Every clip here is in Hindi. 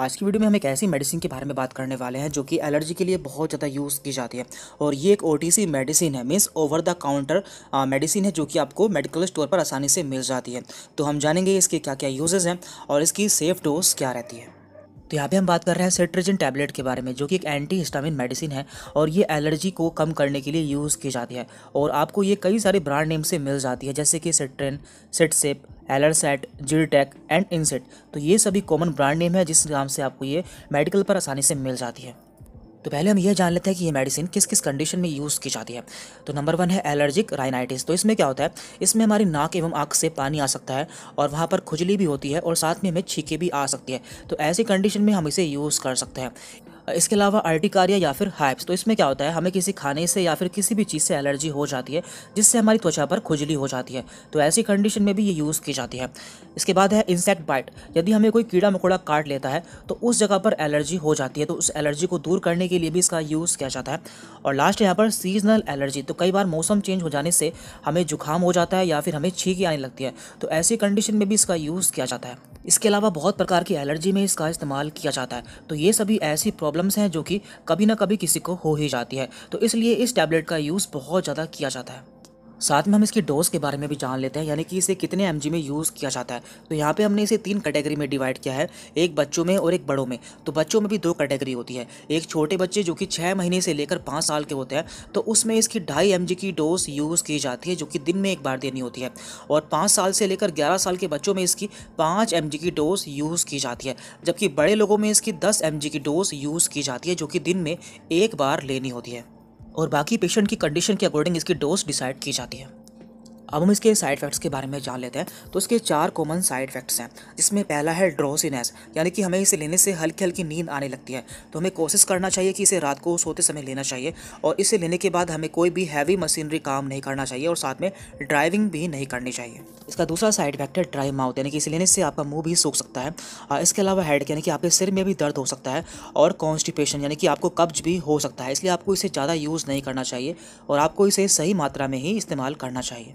आज की वीडियो में हम एक ऐसी मेडिसिन के बारे में बात करने वाले हैं जो कि एलर्जी के लिए बहुत ज़्यादा यूज़ की जाती है और ये एक ओ मेडिसिन है means over the counter medicine है जो कि आपको मेडिकल स्टोर पर आसानी से मिल जाती है तो हम जानेंगे इसके क्या क्या यूजेज़ हैं और इसकी सेफ डोज क्या रहती है तो यहाँ पे हम बात कर रहे हैं सेट्रिजन टैबलेट के बारे में जो कि एक एंटी हिस्टामिन मेडिसिन है और ये एलर्जी को कम करने के लिए यूज़ की जाती है और आपको ये कई सारे ब्रांड नेम से मिल जाती है जैसे कि सेट्रेन सेटसेप एलरसेट जिलटेक एंड इनसेट तो ये सभी कॉमन ब्रांड नेम है जिस नाम से आपको ये मेडिकल पर आसानी से मिल जाती है तो पहले हम ये जान लेते हैं कि ये मेडिसिन किस किस कंडीशन में यूज़ की जाती है तो नंबर वन है एलर्जिक राइनाइटिस तो इसमें क्या होता है इसमें हमारी नाक एवं आँख से पानी आ सकता है और वहाँ पर खुजली भी होती है और साथ में हमें छीके भी आ सकती है तो ऐसी कंडीशन में हम इसे यूज़ कर सकते हैं इसके अलावा अर्टिकारिया या फिर हाइप्स तो इसमें क्या होता है हमें किसी खाने से या फिर किसी भी चीज़ से एलर्जी हो जाती है जिससे हमारी त्वचा पर खुजली हो जाती है तो ऐसी कंडीशन में भी ये यूज़ की जाती है इसके बाद है इंसेक्ट बाइट यदि हमें कोई कीड़ा मकोड़ा काट लेता है तो उस जगह पर एलर्जी हो जाती है तो उस एलर्जी को दूर करने के लिए भी इसका यूज़ किया जाता है और लास्ट यहाँ पर सीजनल एलर्जी तो कई बार मौसम चेंज हो जाने से हमें जुकाम हो जाता है या फिर हमें छींकी आने लगती है तो ऐसी कंडीशन में भी इसका यूज़ किया जाता है इसके अलावा बहुत प्रकार की एलर्जी में इसका इस्तेमाल किया जाता है तो ये सभी ऐसी प्रॉब्लम प्रॉब्लम्स हैं जो कि कभी ना कभी किसी को हो ही जाती है तो इसलिए इस टैबलेट का यूज़ बहुत ज़्यादा किया जाता है साथ में हम इसकी डोज के बारे में भी जान लेते हैं यानी कि इसे कितने एम में यूज़ किया जाता है तो यहाँ पे हमने इसे तीन कैटेगरी में डिवाइड किया है एक बच्चों में और एक बड़ों में तो बच्चों में भी दो कैटेगरी होती है एक छोटे बच्चे जो कि छः महीने से लेकर पाँच साल के होते हैं तो उसमें इसकी ढाई एम की डोज यूज़ की जाती है जो कि दिन में एक बार देनी होती है और पाँच साल से लेकर ग्यारह साल के बच्चों में इसकी पाँच एम की डोज यूज़ की जाती है जबकि बड़े लोगों में इसकी दस एम की डोज यूज़ की जाती है जो कि दिन में एक बार लेनी होती है और बाकी पेशेंट की कंडीशन के अकॉर्डिंग इसकी डोज डिसाइड की जाती है अब हम इसके साइड इफेक्ट्स के बारे में जान लेते हैं तो इसके चार कॉमन साइड इफेक्ट्स हैं जिसमें पहला है ड्रोसीनेस यानी कि हमें इसे लेने से हल्की हल्की नींद आने लगती है तो हमें कोशिश करना चाहिए कि इसे रात को सोते समय लेना चाहिए और इसे लेने के बाद हमें कोई भी हैवी मशीनरी काम नहीं करना चाहिए और साथ में ड्राइविंग भी नहीं करनी चाहिए इसका दूसरा साइड इफेक्ट है ड्राई माउथ यानी कि इसे लेने से आपका मुंह भी सूख सकता है इसके अलावा हेड यानी कि आपके सिर में भी दर्द हो सकता है और कॉन्स्टिपेशन यानी कि आपको कब्ज भी हो सकता है इसलिए आपको इसे ज़्यादा यूज़ नहीं करना चाहिए और आपको इसे सही मात्रा में ही इस्तेमाल करना चाहिए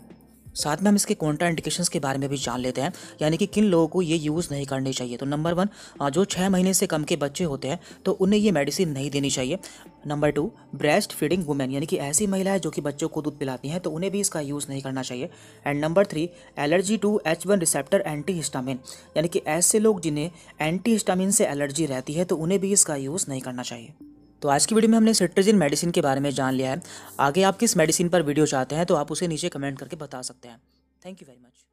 साथ में हम इसके कॉन्ट्रा इंडिकेशंस के बारे में भी जान लेते हैं यानी कि किन लोगों को ये यूज़ नहीं करनी चाहिए तो नंबर वन जो छः महीने से कम के बच्चे होते हैं तो उन्हें ये मेडिसिन नहीं देनी चाहिए number two breast feeding women यानी कि ऐसी महिलाएं जो कि बच्चों को दूध पिलाती हैं तो उन्हें भी इसका यूज़ नहीं करना चाहिए and number three allergy to H one receptor antihistamine यानी कि ऐसे लोग जिन्हें एंटी हिस्टामिन से एलर्जी रहती है तो उन्हें भी इसका यूज़ नहीं करना चाहिए तो आज की वीडियो में हमने सिट्रजिन मेडिसिन के बारे में जान लिया है आगे आप किस मेडिसिन पर वीडियो चाहते हैं तो आप उसे नीचे कमेंट करके बता सकते हैं थैंक यू वेरी मच